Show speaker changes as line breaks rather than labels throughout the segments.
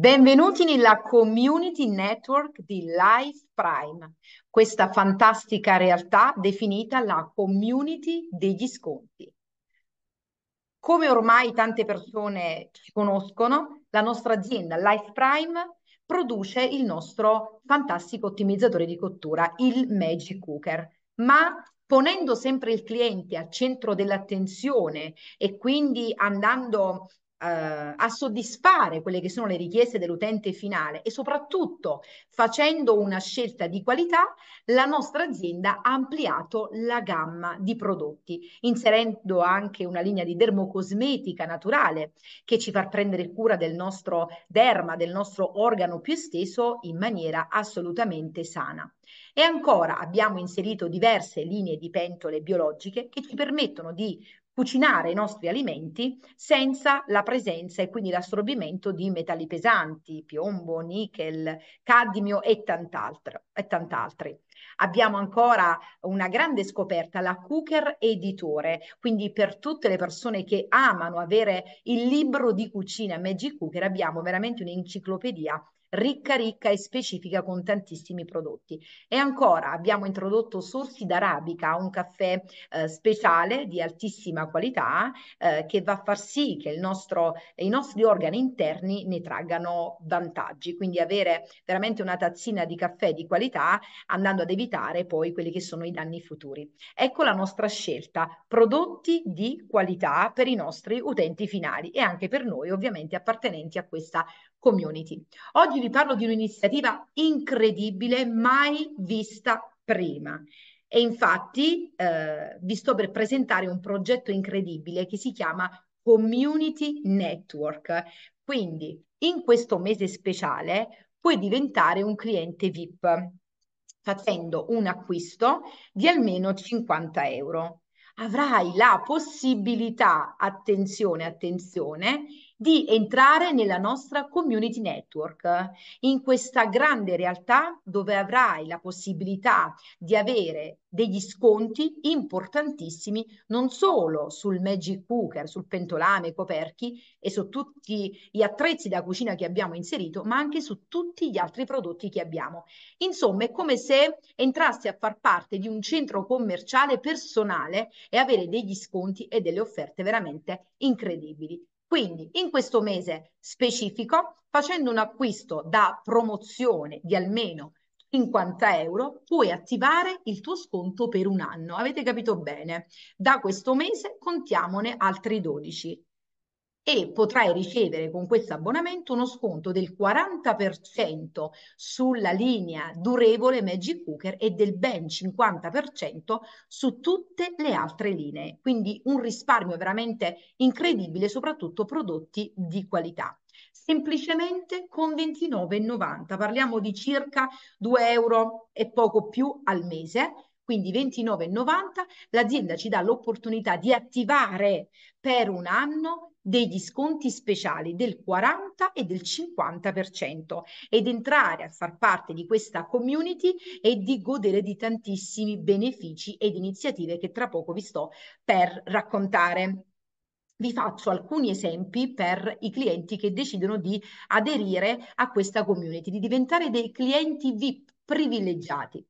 Benvenuti nella Community Network di Life Prime, questa fantastica realtà definita la community degli sconti. Come ormai tante persone ci conoscono, la nostra azienda Life Prime produce il nostro fantastico ottimizzatore di cottura, il Magic Cooker, ma ponendo sempre il cliente al centro dell'attenzione e quindi andando eh, a soddisfare quelle che sono le richieste dell'utente finale e soprattutto facendo una scelta di qualità, la nostra azienda ha ampliato la gamma di prodotti, inserendo anche una linea di dermocosmetica naturale che ci fa prendere cura del nostro derma, del nostro organo più esteso in maniera assolutamente sana. E ancora abbiamo inserito diverse linee di pentole biologiche che ci permettono di cucinare i nostri alimenti senza la presenza e quindi l'assorbimento di metalli pesanti, piombo, nickel, cadmio e tant'altro, e tant'altri. Abbiamo ancora una grande scoperta, la cooker editore, quindi per tutte le persone che amano avere il libro di cucina Magic Cooker abbiamo veramente un'enciclopedia ricca ricca e specifica con tantissimi prodotti. E ancora abbiamo introdotto sorsi d'arabica, un caffè eh, speciale di altissima qualità eh, che va a far sì che nostro, i nostri organi interni ne traggano vantaggi, quindi avere veramente una tazzina di caffè di qualità andando ad evitare poi quelli che sono i danni futuri. Ecco la nostra scelta, prodotti di qualità per i nostri utenti finali e anche per noi ovviamente appartenenti a questa community. Oggi vi parlo di un'iniziativa incredibile mai vista prima. E infatti eh, vi sto per presentare un progetto incredibile che si chiama Community Network. Quindi in questo mese speciale puoi diventare un cliente VIP facendo un acquisto di almeno 50 euro. Avrai la possibilità, attenzione, attenzione, di entrare nella nostra community network, in questa grande realtà dove avrai la possibilità di avere degli sconti importantissimi non solo sul Magic Cooker, sul pentolame, i coperchi e su tutti gli attrezzi da cucina che abbiamo inserito, ma anche su tutti gli altri prodotti che abbiamo. Insomma, è come se entrassi a far parte di un centro commerciale personale e avere degli sconti e delle offerte veramente incredibili. Quindi in questo mese specifico, facendo un acquisto da promozione di almeno 50 euro, puoi attivare il tuo sconto per un anno. Avete capito bene? Da questo mese contiamone altri 12 e potrai ricevere con questo abbonamento uno sconto del 40% sulla linea durevole Magic Cooker e del ben 50% su tutte le altre linee. Quindi un risparmio veramente incredibile, soprattutto prodotti di qualità semplicemente con 29,90. Parliamo di circa 2 euro e poco più al mese quindi 29,90 l'azienda ci dà l'opportunità di attivare per un anno degli sconti speciali del 40 e del 50% ed entrare a far parte di questa community e di godere di tantissimi benefici ed iniziative che tra poco vi sto per raccontare. Vi faccio alcuni esempi per i clienti che decidono di aderire a questa community, di diventare dei clienti VIP privilegiati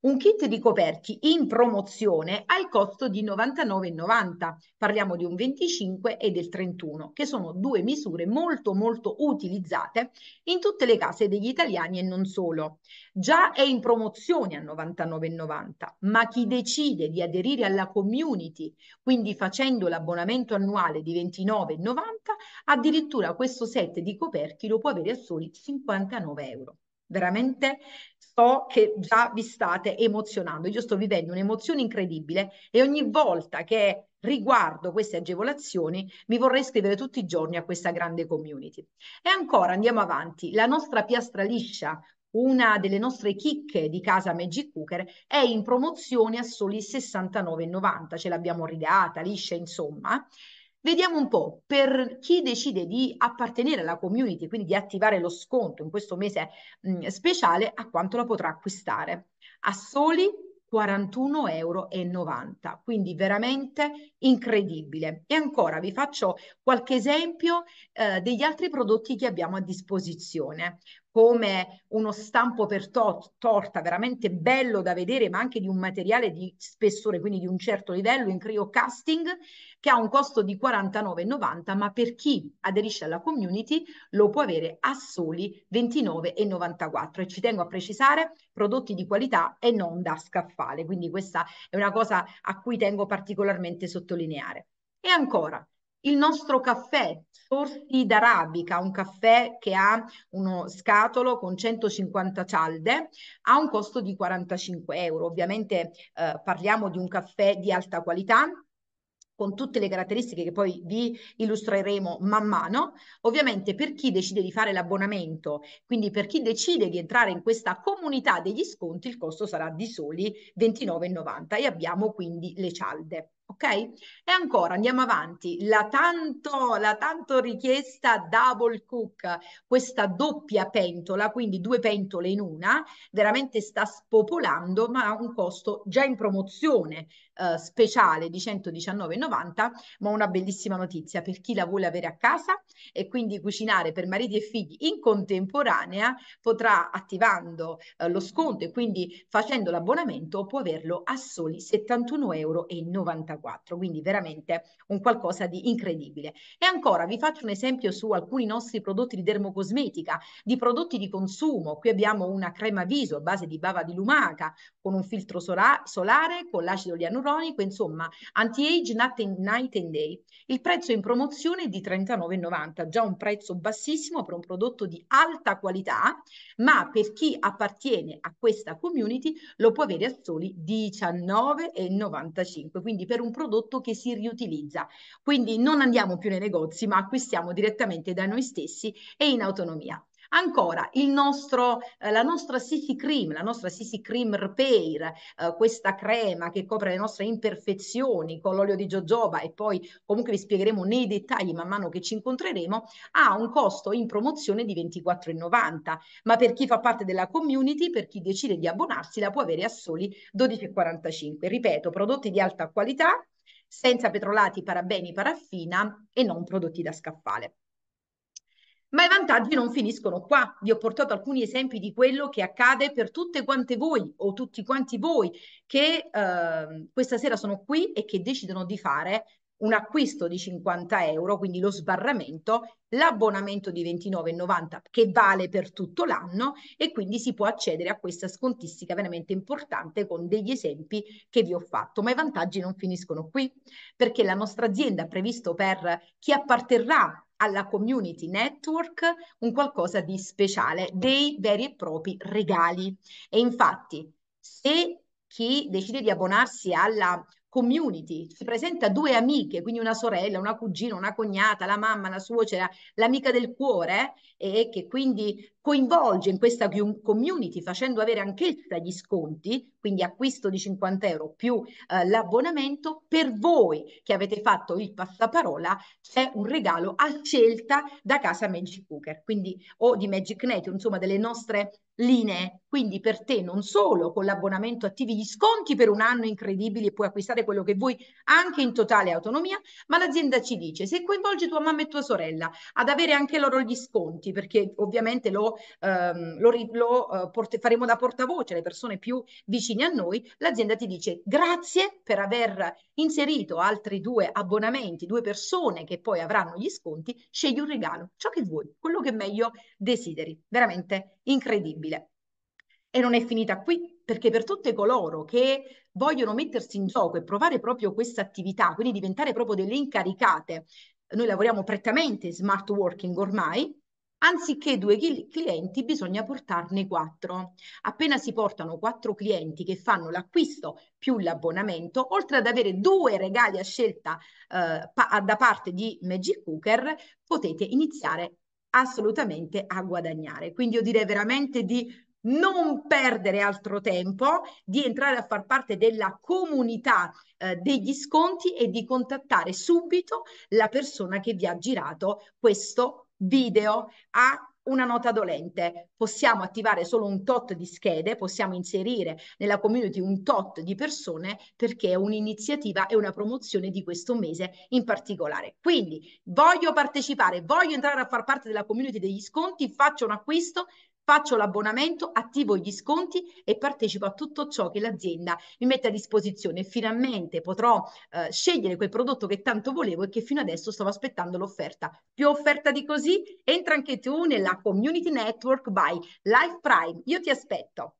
un kit di coperchi in promozione al costo di 99,90. Parliamo di un 25 e del 31, che sono due misure molto molto utilizzate in tutte le case degli italiani e non solo. Già è in promozione a 99,90, ma chi decide di aderire alla community, quindi facendo l'abbonamento annuale di 29,90, addirittura questo set di coperchi lo può avere a soli 59 euro veramente so che già vi state emozionando. Io sto vivendo un'emozione incredibile e ogni volta che riguardo queste agevolazioni mi vorrei iscrivere tutti i giorni a questa grande community. E ancora andiamo avanti, la nostra piastra liscia, una delle nostre chicche di casa Magic Cooker è in promozione a soli 69,90, ce l'abbiamo rigata, liscia insomma, Vediamo un po' per chi decide di appartenere alla community, quindi di attivare lo sconto in questo mese mh, mm, speciale, a quanto la potrà acquistare. A soli 41,90 euro, quindi veramente incredibile. E ancora vi faccio qualche esempio eh, degli altri prodotti che abbiamo a disposizione come uno stampo per to- torta, veramente bello da vedere, ma anche di un materiale di spessore, quindi di un certo livello in cryo casting, che ha un costo di 49,90, ma per chi aderisce alla community lo può avere a soli 29,94. E ci tengo a precisare, prodotti di qualità e non da scaffale, quindi questa è una cosa a cui tengo particolarmente a sottolineare. E ancora, il nostro caffè sorsi d'arabica, un caffè che ha uno scatolo con 150 cialde, ha un costo di 45 euro. Ovviamente eh, parliamo di un caffè di alta qualità, con tutte le caratteristiche che poi vi illustreremo man mano. Ovviamente per chi decide di fare l'abbonamento, quindi per chi decide di entrare in questa comunità degli sconti, il costo sarà di soli 29,90 e abbiamo quindi le cialde. Ok? E ancora andiamo avanti, la tanto, la tanto, richiesta double cook, questa doppia pentola, quindi due pentole in una, veramente sta spopolando, ma ha un costo già in promozione eh, speciale di 119,90, ma una bellissima notizia per chi la vuole avere a casa e quindi cucinare per mariti e figli in contemporanea, potrà attivando eh, lo sconto e quindi facendo l'abbonamento può averlo a soli 71,90 euro. 1984, quindi veramente un qualcosa di incredibile. E ancora vi faccio un esempio su alcuni nostri prodotti di dermocosmetica, di prodotti di consumo. Qui abbiamo una crema viso a base di bava di lumaca con un filtro sola solare, con l'acido lianuronico, insomma, anti-age night and day. Il prezzo in promozione è di 39,90, già un prezzo bassissimo per un prodotto di alta qualità, ma per chi appartiene a questa community lo può avere a soli 19,95, quindi per un un prodotto che si riutilizza. Quindi non andiamo più nei negozi, ma acquistiamo direttamente da noi stessi e in autonomia. Ancora, nostro, eh, la nostra Sisi Cream, la nostra Sisi Cream Repair, eh, questa crema che copre le nostre imperfezioni con l'olio di jojoba e poi comunque vi spiegheremo nei dettagli man mano che ci incontreremo, ha un costo in promozione di 24,90, ma per chi fa parte della community, per chi decide di abbonarsi, la può avere a soli 12,45. Ripeto, prodotti di alta qualità, senza petrolati, parabeni, paraffina e non prodotti da scaffale. Ma i vantaggi non finiscono qua. Vi ho portato alcuni esempi di quello che accade per tutte quante voi o tutti quanti voi che eh, questa sera sono qui e che decidono di fare un acquisto di 50 euro, quindi lo sbarramento, l'abbonamento di 29,90 che vale per tutto l'anno e quindi si può accedere a questa scontistica veramente importante con degli esempi che vi ho fatto, ma i vantaggi non finiscono qui perché la nostra azienda ha previsto per chi apparterrà alla community network un qualcosa di speciale, dei veri e propri regali. E infatti, se chi decide di abbonarsi alla community, si presenta due amiche, quindi una sorella, una cugina, una cognata, la mamma, la suocera, l'amica del cuore eh, e che quindi coinvolge in questa community facendo avere anch'essa gli sconti, quindi acquisto di 50 euro più eh, l'abbonamento, per voi che avete fatto il passaparola c'è un regalo a scelta da casa Magic Cooker, quindi o di Magic Net, insomma delle nostre linee. Quindi per te non solo con l'abbonamento attivi gli sconti per un anno incredibili e puoi acquistare quello che vuoi anche in totale autonomia, ma l'azienda ci dice se coinvolge tua mamma e tua sorella ad avere anche loro gli sconti, perché ovviamente lo, ehm, lo, lo eh, port- faremo da portavoce alle persone più vicine a noi, l'azienda ti dice grazie per aver inserito altri due abbonamenti, due persone che poi avranno gli sconti, scegli un regalo, ciò che vuoi, quello che meglio desideri. Veramente incredibile possibile. E non è finita qui, perché per tutte coloro che vogliono mettersi in gioco e provare proprio questa attività, quindi diventare proprio delle incaricate, noi lavoriamo prettamente in smart working ormai, Anziché due clienti bisogna portarne quattro. Appena si portano quattro clienti che fanno l'acquisto più l'abbonamento, oltre ad avere due regali a scelta eh, pa- da parte di Magic Cooker, potete iniziare assolutamente a guadagnare. Quindi io direi veramente di non perdere altro tempo, di entrare a far parte della comunità eh, degli sconti e di contattare subito la persona che vi ha girato questo video a una nota dolente. Possiamo attivare solo un tot di schede, possiamo inserire nella community un tot di persone perché è un'iniziativa e una promozione di questo mese in particolare. Quindi voglio partecipare, voglio entrare a far parte della community degli sconti, faccio un acquisto, faccio l'abbonamento, attivo gli sconti e partecipo a tutto ciò che l'azienda mi mette a disposizione. Finalmente potrò eh, scegliere quel prodotto che tanto volevo e che fino adesso stavo aspettando l'offerta. Più offerta di così? Entra anche tu nella community network by Life Prime. Io ti aspetto.